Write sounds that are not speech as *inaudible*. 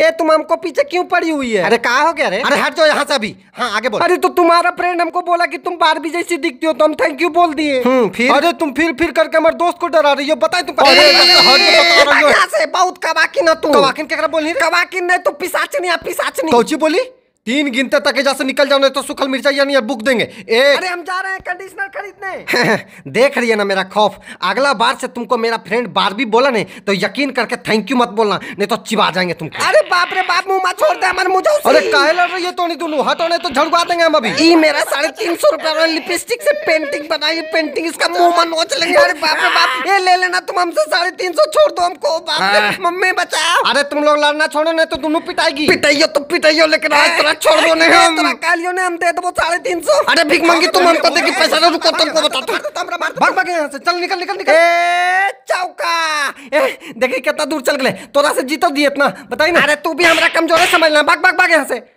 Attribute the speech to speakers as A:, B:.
A: ए तुम हमको पीछे क्यों पड़ी हुई है अरे कहा हो गया अरे अरे हट जाओ यहाँ से अभी हाँ आगे बोल अरे तो तुम्हारा फ्रेंड हमको बोला कि तुम भी जैसी दिखती हो तो हम थैंक यू बोल दिए हम्म, फिर अरे तुम फिर फिर करके हमारे दोस्त को डरा रही हो बताए तुम बहुत कवाकिन हो तुम कवाकिन क्या कवाकिन नहीं तो पिसाचनी पिसाचनी कौची बोली तीन गिनते तक जैसे से निकल जाओ नहीं तो सुखल मिर्चा यानी बुक देंगे एक अरे हम
B: जा रहे हैं कंडीशनर खरीदने
A: *laughs* देख रही है ना मेरा खौफ अगला बार से तुमको मेरा फ्रेंड बार भी बोला नहीं तो यकीन करके थैंक यू मत बोलना नहीं तो चिबा जाएंगे तुमको अरे बाप रे बाप मुंह छोड़ दे हमारे मुझे अरे काहे लड़ रही है तो नहीं दोनों हटो नहीं तो झड़वा देंगे हम अभी ई मेरा साढ़े तीन सौ रुपया वाला लिपस्टिक से पेंटिंग बनाई पेंटिंग इसका मुंह मन नोच लेंगे अरे बाप रे बाप ये ले लेना तुम हमसे साढ़े तीन सौ छोड़ दो हमको बाप हाँ। मम्मी बचाओ अरे तुम लोग लड़ना छोड़ो नहीं तो दोनों पिटाएगी पिटाइयो तो पिटाइयो लेकिन आज तो अरे छोड़ दो नहीं हम तेरा कालियो ने हम दे दो साढ़े तीन सौ अरे भीख मांगी तुम हमको दे कि पैसा ना रुको तुमको बताता भाग भाग यहाँ से चल निकल निकल निकल चौका देखिए कितना दूर चल गए तोरा से जीतो दिए इतना बताइए अरे तू भी हमारा कमजोर है समझना भाग भाग भाग यहाँ से